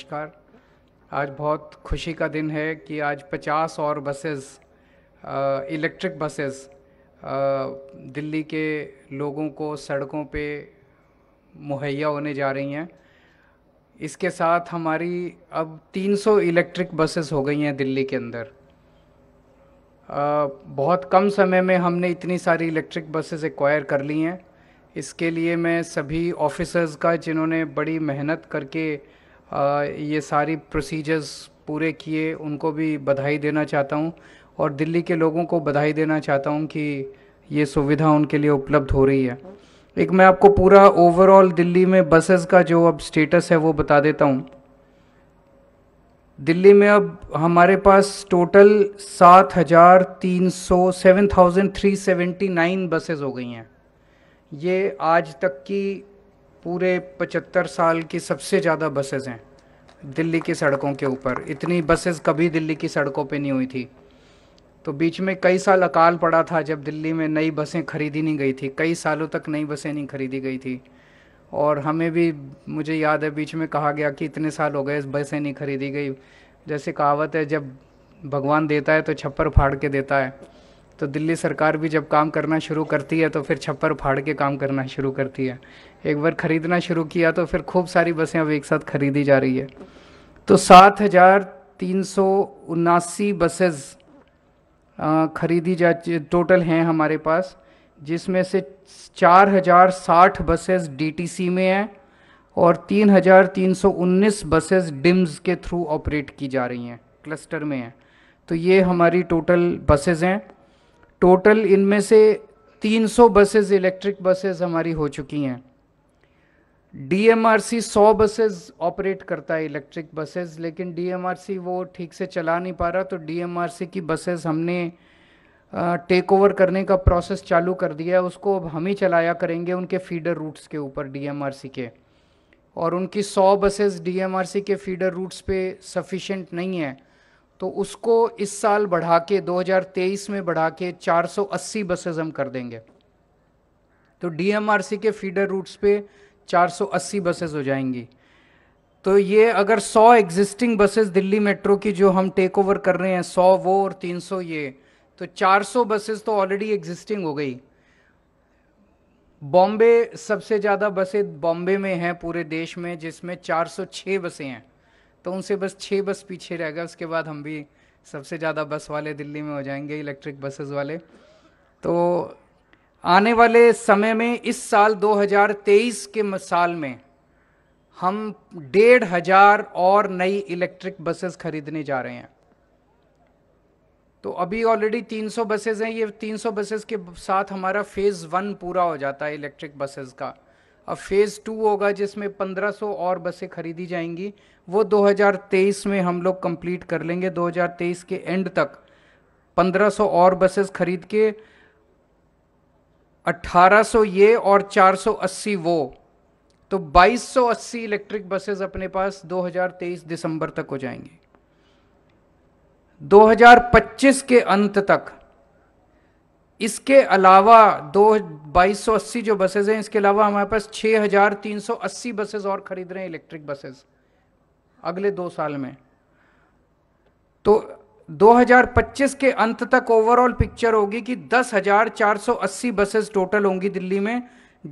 नमस्कार आज बहुत खुशी का दिन है कि आज 50 और बसेस इलेक्ट्रिक बसेस दिल्ली के लोगों को सड़कों पे मुहैया होने जा रही हैं इसके साथ हमारी अब 300 इलेक्ट्रिक बसेस हो गई हैं दिल्ली के अंदर आ, बहुत कम समय में हमने इतनी सारी इलेक्ट्रिक बसेस एक्वायर कर ली हैं इसके लिए मैं सभी ऑफिसर्स का जिन्होंने बड़ी मेहनत करके ये सारी प्रोसीजर्स पूरे किए उनको भी बधाई देना चाहता हूँ और दिल्ली के लोगों को बधाई देना चाहता हूँ कि ये सुविधा उनके लिए उपलब्ध हो रही है एक मैं आपको पूरा ओवरऑल दिल्ली में बसेस का जो अब स्टेटस है वो बता देता हूँ दिल्ली में अब हमारे पास टोटल सात हज़ार तीन सौ seven thousand three seventy nine buses हो गई हैं ये आज तक की पूरे पचहत्तर साल की सबसे ज़्यादा बसेज़ हैं दिल्ली की सड़कों के ऊपर इतनी बसेस कभी दिल्ली की सड़कों पे नहीं हुई थी तो बीच में कई साल अकाल पड़ा था जब दिल्ली में नई बसें खरीदी नहीं गई थी कई सालों तक नई बसें नहीं खरीदी गई थी और हमें भी मुझे याद है बीच में कहा गया कि इतने साल हो गए इस बसें नहीं खरीदी गई जैसे कहावत है जब भगवान देता है तो छप्पर फाड़ के देता है तो दिल्ली सरकार भी जब काम करना शुरू करती है तो फिर छप्पर फाड़ के काम करना शुरू करती है एक बार ख़रीदना शुरू किया तो फिर खूब सारी बसें अब एक साथ खरीदी जा रही है तो सात हज़ार तीन सौ उनासी बसेस खरीदी जा टोटल हैं हमारे पास जिसमें से चार हज़ार साठ बसेस डीटीसी में हैं और तीन हज़ार तीन सौ उन्नीस बसेस डिम्स के थ्रू ऑपरेट की जा रही हैं क्लस्टर में हैं तो ये हमारी टोटल बसेस हैं टोटल इनमें से 300 बसेस इलेक्ट्रिक बसेस हमारी हो चुकी हैं डीएमआरसी 100 बसेस ऑपरेट करता है इलेक्ट्रिक बसेस लेकिन डीएमआरसी वो ठीक से चला नहीं पा रहा तो डीएमआरसी की बसेस हमने टेक ओवर करने का प्रोसेस चालू कर दिया है उसको अब हम ही चलाया करेंगे उनके फीडर रूट्स के ऊपर डीएमआरसी के और उनकी 100 बसेस डीएमआरसी के फीडर रूट्स पे सफिशेंट नहीं है तो उसको इस साल बढ़ा के 2023 में बढ़ा के 480 बसेस हम कर देंगे तो डीएमआरसी के फीडर रूट्स पे 480 बसेस हो जाएंगी तो ये अगर 100 एग्जिस्टिंग बसेस दिल्ली मेट्रो की जो हम टेक ओवर कर रहे हैं 100 वो और 300 ये तो 400 बसेस तो ऑलरेडी एग्जिस्टिंग हो गई बॉम्बे सबसे ज़्यादा बसें बॉम्बे में हैं पूरे देश में जिसमें 406 बसें हैं तो उनसे बस छः बस पीछे रहेगा उसके बाद हम भी सबसे ज़्यादा बस वाले दिल्ली में हो जाएंगे इलेक्ट्रिक बसेस वाले तो आने वाले समय में इस साल 2023 के साल में हम डेढ़ हज़ार और नई इलेक्ट्रिक बसेस खरीदने जा रहे हैं तो अभी ऑलरेडी 300 बसेस हैं ये 300 बसेस के साथ हमारा फेज़ वन पूरा हो जाता है इलेक्ट्रिक बसेस का अब फेज़ टू होगा जिसमें 1500 और बसें खरीदी जाएंगी वो 2023 में हम लोग कंप्लीट कर लेंगे 2023 के एंड तक 1500 और बसेस खरीद के 1800 ये और 480 वो तो 2280 इलेक्ट्रिक बसेस अपने पास 2023 दिसंबर तक हो जाएंगे 2025 के अंत तक इसके अलावा दो बाईस सौ अस्सी जो बसेज हैं इसके अलावा हमारे पास छः हज़ार तीन सौ अस्सी बसेज और ख़रीद रहे हैं इलेक्ट्रिक बसेज अगले दो साल में तो 2025 के अंत तक ओवरऑल पिक्चर होगी कि 10,480 बसेस टोटल होंगी दिल्ली में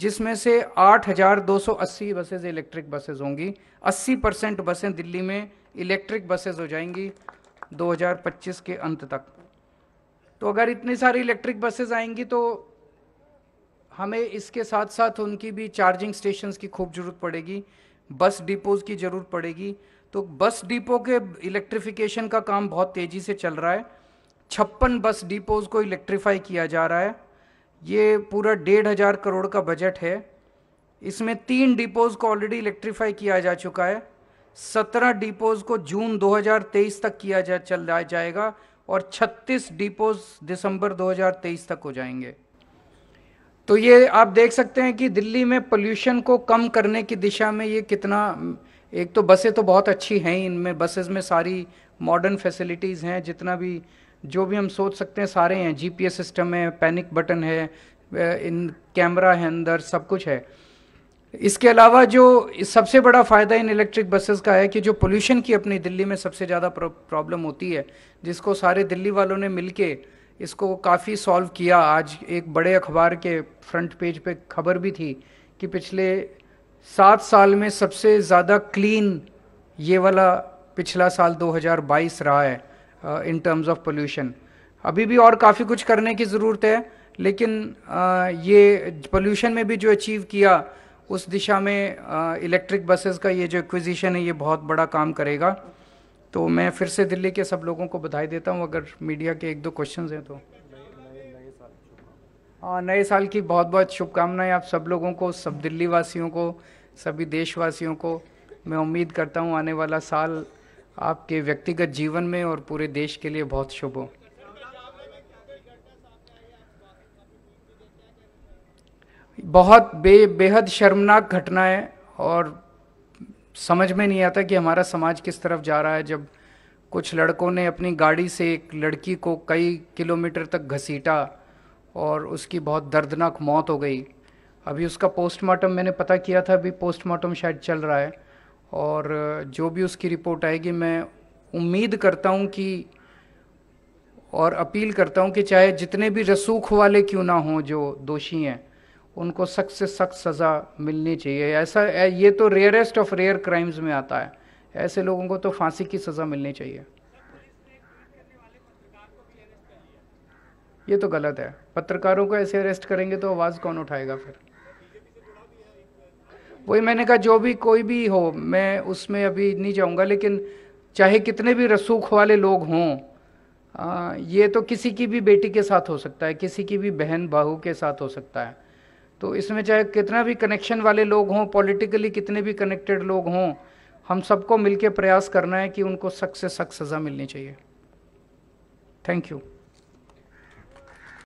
जिसमें से 8,280 बसेस इलेक्ट्रिक बसेस होंगी 80 परसेंट बसें दिल्ली में इलेक्ट्रिक बसेस हो जाएंगी 2025 के अंत तक तो अगर इतनी सारी इलेक्ट्रिक बसेज आएंगी तो हमें इसके साथ साथ उनकी भी चार्जिंग स्टेशंस की खूब ज़रूरत पड़ेगी बस डिपोज़ की ज़रूरत पड़ेगी तो बस डिपो के इलेक्ट्रिफिकेशन का काम बहुत तेज़ी से चल रहा है छप्पन बस डिपोज़ को इलेक्ट्रीफाई किया जा रहा है ये पूरा डेढ़ हज़ार करोड़ का बजट है इसमें तीन डिपोज़ को ऑलरेडी इलेक्ट्रीफाई किया जा चुका है सत्रह डिपोज़ को जून 2023 तक किया जा चल जाएगा और 36 डिपोज दिसंबर 2023 तक हो जाएंगे तो ये आप देख सकते हैं कि दिल्ली में पोल्यूशन को कम करने की दिशा में ये कितना एक तो बसें तो बहुत अच्छी हैं इनमें बसेस में सारी मॉडर्न फैसिलिटीज़ हैं जितना भी जो भी हम सोच सकते हैं सारे हैं जीपीएस सिस्टम है पैनिक बटन है इन कैमरा है अंदर सब कुछ है इसके अलावा जो सबसे बड़ा फ़ायदा इन इलेक्ट्रिक बसेस का है कि जो पोल्यूशन की अपनी दिल्ली में सबसे ज़्यादा प्रॉब्लम होती है जिसको सारे दिल्ली वालों ने मिल इसको काफ़ी सॉल्व किया आज एक बड़े अखबार के फ्रंट पेज पे खबर भी थी कि पिछले सात साल में सबसे ज़्यादा क्लीन ये वाला पिछला साल 2022 रहा है इन टर्म्स ऑफ पोल्यूशन अभी भी और काफ़ी कुछ करने की ज़रूरत है लेकिन आ, uh, ये पोल्यूशन में भी जो अचीव किया उस दिशा में इलेक्ट्रिक बसेस का ये जो एक्विजिशन है ये बहुत बड़ा काम करेगा तो मैं फिर से दिल्ली के सब लोगों को बधाई देता हूँ अगर मीडिया के एक दो क्वेश्चन हैं तो हाँ नए साल की बहुत बहुत शुभकामनाएं आप सब लोगों को सब दिल्ली वासियों को सभी देशवासियों को मैं उम्मीद करता हूँ आने वाला साल आपके व्यक्तिगत जीवन में और पूरे देश के लिए बहुत शुभ हो बहुत बे बेहद शर्मनाक घटना है और समझ में नहीं आता कि हमारा समाज किस तरफ जा रहा है जब कुछ लड़कों ने अपनी गाड़ी से एक लड़की को कई किलोमीटर तक घसीटा और उसकी बहुत दर्दनाक मौत हो गई अभी उसका पोस्टमार्टम मैंने पता किया था अभी पोस्टमार्टम शायद चल रहा है और जो भी उसकी रिपोर्ट आएगी मैं उम्मीद करता हूँ कि और अपील करता हूँ कि चाहे जितने भी रसूख वाले क्यों ना हों जो दोषी हैं उनको सख्त से सख्त सज़ा मिलनी चाहिए ऐसा ये तो रेयरेस्ट ऑफ रेयर क्राइम्स में आता है ऐसे लोगों को तो फांसी की सज़ा मिलनी चाहिए ये तो गलत है पत्रकारों को ऐसे अरेस्ट करेंगे तो आवाज़ कौन उठाएगा फिर वही मैंने कहा जो भी कोई भी हो मैं उसमें अभी नहीं जाऊंगा लेकिन चाहे कितने भी रसूख वाले लोग हों ये तो किसी की भी बेटी के साथ हो सकता है किसी की भी बहन बहू के साथ हो सकता है तो इसमें चाहे कितना भी कनेक्शन वाले लोग हों पॉलिटिकली कितने भी कनेक्टेड लोग हों हम सबको मिलकर प्रयास करना है कि उनको सख्त से सख्त सज़ा मिलनी चाहिए थैंक यू